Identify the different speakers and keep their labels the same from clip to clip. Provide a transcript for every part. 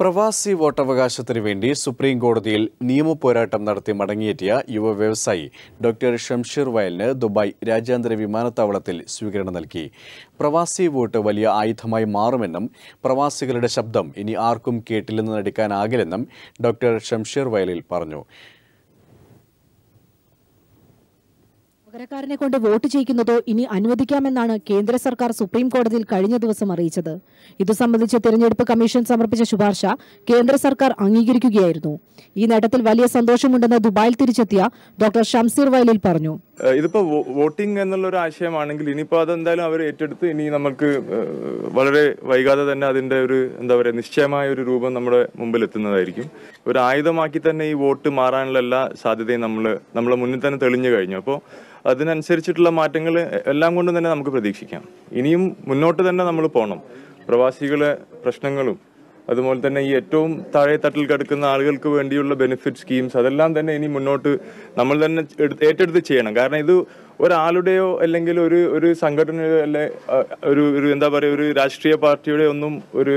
Speaker 1: പ്രവാസി വോട്ടവകാശത്തിനു വേണ്ടി സുപ്രീം കോടതിയിൽ നിയമപോരാട്ടം നടത്തി മടങ്ങിയെത്തിയ യുവ വ്യവസായി ഡോക്ടർ ഷംഷീർ വയലിന് ദുബായ് രാജ്യാന്തര വിമാനത്താവളത്തിൽ സ്വീകരണം നൽകി പ്രവാസി വോട്ട് വലിയ ആയുധമായി മാറുമെന്നും പ്രവാസികളുടെ ശബ്ദം ഇനി ആർക്കും കേട്ടില്ലെന്ന് നടിക്കാനാകില്ലെന്നും ഡോക്ടർ ഷംഷീർ വയലിൽ പറഞ്ഞു
Speaker 2: പകരക്കാരനെ കൊണ്ട് വോട്ട് ചെയ്യിക്കുന്നതോ ഇനി അനുവദിക്കാമെന്നാണ് കേന്ദ്ര സർക്കാർ സുപ്രീം കോടതിയിൽ കഴിഞ്ഞ ദിവസം അറിയിച്ചത് ഇതു സംബന്ധിച്ച് തെരഞ്ഞെടുപ്പ് കമ്മീഷൻ സമർപ്പിച്ച ശുപാർശ കേന്ദ്ര സർക്കാർ അംഗീകരിക്കുകയായിരുന്നു ഈ നേട്ടത്തിൽ വലിയ സന്തോഷമുണ്ടെന്ന് ദുബായിൽ തിരിച്ചെത്തിയ ഡോക്ടർ ഷംസീർ വയലിൽ പറഞ്ഞു
Speaker 3: ഇതിപ്പോ വോട്ടിംഗ് എന്നുള്ള ഒരു ആശയമാണെങ്കിൽ ഇനിയിപ്പോ അതെന്തായാലും അവർ ഏറ്റെടുത്ത് ഇനി നമുക്ക് വളരെ വൈകാതെ തന്നെ അതിന്റെ ഒരു എന്താ പറയുക നിശ്ചയമായ ഒരു രൂപം നമ്മുടെ മുമ്പിൽ എത്തുന്നതായിരിക്കും ഒരു ആയുധമാക്കി തന്നെ ഈ വോട്ട് മാറാനുള്ള എല്ലാ സാധ്യതയും നമ്മൾ നമ്മളെ മുന്നിൽ തന്നെ തെളിഞ്ഞു കഴിഞ്ഞു അപ്പോൾ അതിനനുസരിച്ചിട്ടുള്ള മാറ്റങ്ങൾ എല്ലാം കൊണ്ടും തന്നെ നമുക്ക് പ്രതീക്ഷിക്കാം ഇനിയും മുന്നോട്ട് തന്നെ നമ്മൾ പോകണം പ്രവാസികളെ പ്രശ്നങ്ങളും അതുപോലെ തന്നെ ഈ ഏറ്റവും താഴെ തട്ടിൽ കിടക്കുന്ന ആളുകൾക്ക് വേണ്ടിയുള്ള ബെനിഫിറ്റ് സ്കീംസ് അതെല്ലാം തന്നെ ഇനി മുന്നോട്ട് നമ്മൾ തന്നെ ഏറ്റെടുത്ത് ചെയ്യണം കാരണം ഇത് ഒരാളുടെയോ അല്ലെങ്കിൽ ഒരു ഒരു സംഘടനയോ അല്ലെ ഒരു ഒരു എന്താ പറയുക ഒരു രാഷ്ട്രീയ പാർട്ടിയുടെ ഒന്നും ഒരു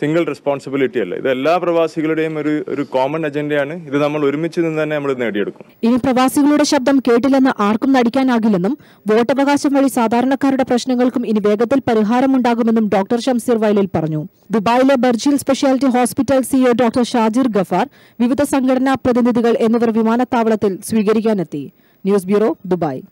Speaker 3: സിംഗിൾ റെസ്പോൺസിബിലിറ്റി അല്ല ഇത് എല്ലാ പ്രവാസികളുടെയും ഒരു ഒരു കോമൺ അജണ്ടയാണ് ഇത് നമ്മൾ ഒരുമിച്ച് നിന്ന് തന്നെ നമ്മൾ നേടിയെടുക്കും
Speaker 2: ഇനി പ്രവാസികളുടെ ശബ്ദം കേട്ടില്ലെന്ന് ആർക്കും നടിക്കാനാകില്ലെന്നും വോട്ടവകാശം വഴി സാധാരണക്കാരുടെ പ്രശ്നങ്ങൾക്കും ഇനി വേഗത്തിൽ പരിഹാരമുണ്ടാകുമെന്നും ഡോക്ടർ ഷംസീർ വൈലിൽ പറഞ്ഞു ദുബായിലെ Burjeel speciality hospital CEO doctor Shajir Gafar വിവിധ സംഘടനാ പ്രതിനിധികൾ എന്നിവർ വിമാനത്താവളത്തിൽ സ്വീകരിക്കാനെത്തി ന്യൂസ് ബ്യൂറോ ദുബായ്